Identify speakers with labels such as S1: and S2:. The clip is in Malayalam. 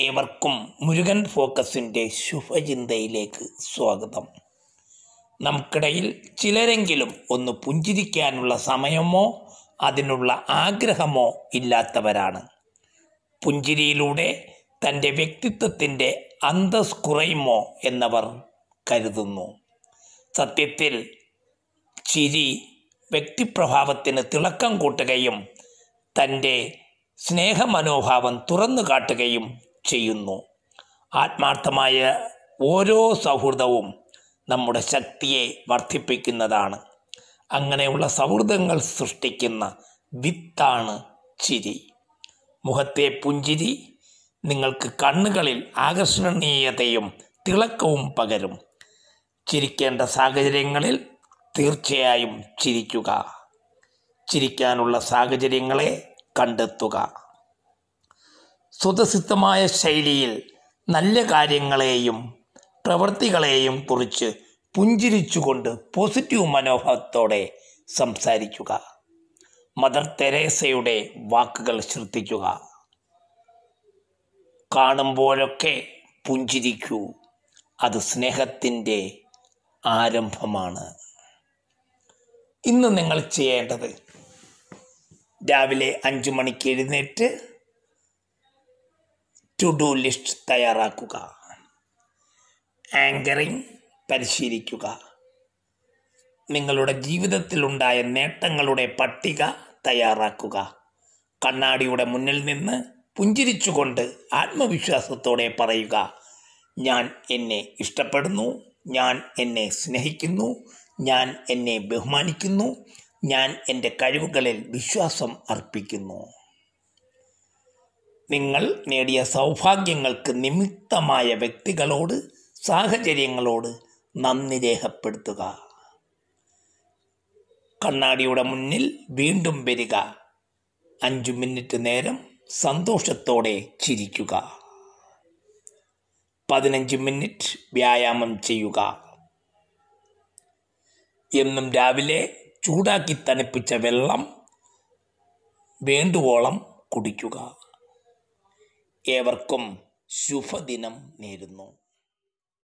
S1: ഏവർക്കും മുരുകൻ ഫോക്കസിൻ്റെ ശുഭചിന്തയിലേക്ക് സ്വാഗതം നമുക്കിടയിൽ ചിലരെങ്കിലും ഒന്ന് പുഞ്ചിരിക്കാനുള്ള സമയമോ അതിനുള്ള ആഗ്രഹമോ ഇല്ലാത്തവരാണ് പുഞ്ചിരിയിലൂടെ തൻ്റെ വ്യക്തിത്വത്തിൻ്റെ അന്തസ് കുറയുമോ എന്നവർ കരുതുന്നു സത്യത്തിൽ ചിരി വ്യക്തിപ്രഭാവത്തിന് തിളക്കം കൂട്ടുകയും തൻ്റെ സ്നേഹമനോഭാവം തുറന്നു കാട്ടുകയും ചെയ്യുന്നു ആത്മാർത്ഥമായ ഓരോ സൗഹൃദവും നമ്മുടെ ശക്തിയെ വർദ്ധിപ്പിക്കുന്നതാണ് അങ്ങനെയുള്ള സൗഹൃദങ്ങൾ സൃഷ്ടിക്കുന്ന വിത്താണ് ചിരി മുഖത്തെ പുഞ്ചിരി നിങ്ങൾക്ക് കണ്ണുകളിൽ ആകർഷണീയതയും തിളക്കവും പകരും ചിരിക്കേണ്ട സാഹചര്യങ്ങളിൽ തീർച്ചയായും ചിരിക്കുക ചിരിക്കാനുള്ള സാഹചര്യങ്ങളെ കണ്ടെത്തുക സ്വതസിദ്ധമായ ശൈലിയിൽ നല്ല കാര്യങ്ങളെയും പ്രവൃത്തികളെയും കുറിച്ച് പുഞ്ചിരിച്ചുകൊണ്ട് പോസിറ്റീവ് മനോഭാവത്തോടെ സംസാരിക്കുക മദർ തെരേസയുടെ വാക്കുകൾ ശ്രദ്ധിക്കുക കാണുമ്പോഴൊക്കെ പുഞ്ചിരിക്കൂ അത് സ്നേഹത്തിൻ്റെ ആരംഭമാണ് ഇന്ന് നിങ്ങൾ ചെയ്യേണ്ടത് രാവിലെ അഞ്ചു മണിക്ക് എഴുന്നേറ്റ് ടു ഡു ലിസ്റ്റ് തയ്യാറാക്കുക ആങ്കറിങ് പരിശീലിക്കുക നിങ്ങളുടെ ജീവിതത്തിലുണ്ടായ നേട്ടങ്ങളുടെ പട്ടിക തയ്യാറാക്കുക കണ്ണാടിയുടെ മുന്നിൽ നിന്ന് പുഞ്ചിരിച്ചുകൊണ്ട് ആത്മവിശ്വാസത്തോടെ പറയുക ഞാൻ എന്നെ ഇഷ്ടപ്പെടുന്നു ഞാൻ എന്നെ സ്നേഹിക്കുന്നു ഞാൻ എന്നെ ബഹുമാനിക്കുന്നു ഞാൻ എൻ്റെ കഴിവുകളിൽ വിശ്വാസം അർപ്പിക്കുന്നു നിങ്ങൾ നേടിയ സൗഭാഗ്യങ്ങൾക്ക് നിമിത്തമായ വ്യക്തികളോട് സാഹചര്യങ്ങളോട് നന്ദി രേഖപ്പെടുത്തുക കണ്ണാടിയുടെ മുന്നിൽ വീണ്ടും വരിക അഞ്ചു മിനിറ്റ് നേരം സന്തോഷത്തോടെ ചിരിക്കുക പതിനഞ്ച് മിനിറ്റ് വ്യായാമം ചെയ്യുക എന്നും രാവിലെ ചൂടാക്കി തണുപ്പിച്ച വെള്ളം വേണ്ടുവോളം കുടിക്കുക ഏവർക്കും ശുഭദിനം നേരുന്നു